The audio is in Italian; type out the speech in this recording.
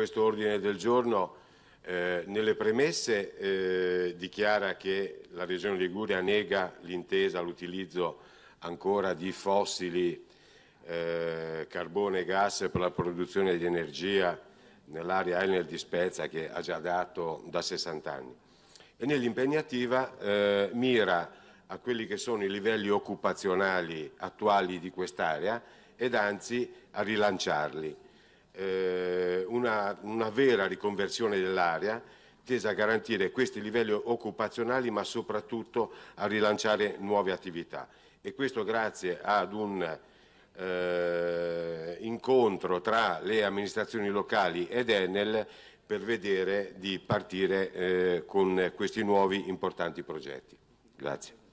questo ordine del giorno eh, nelle premesse eh, dichiara che la Regione Liguria nega l'intesa all'utilizzo ancora di fossili, eh, carbone e gas per la produzione di energia nell'area Enel di Spezia che ha già dato da 60 anni e nell'impegnativa eh, mira a quelli che sono i livelli occupazionali attuali di quest'area ed anzi a rilanciarli. Eh, una, una vera riconversione dell'area tesa a garantire questi livelli occupazionali ma soprattutto a rilanciare nuove attività e questo grazie ad un eh, incontro tra le amministrazioni locali ed Enel per vedere di partire eh, con questi nuovi importanti progetti. Grazie.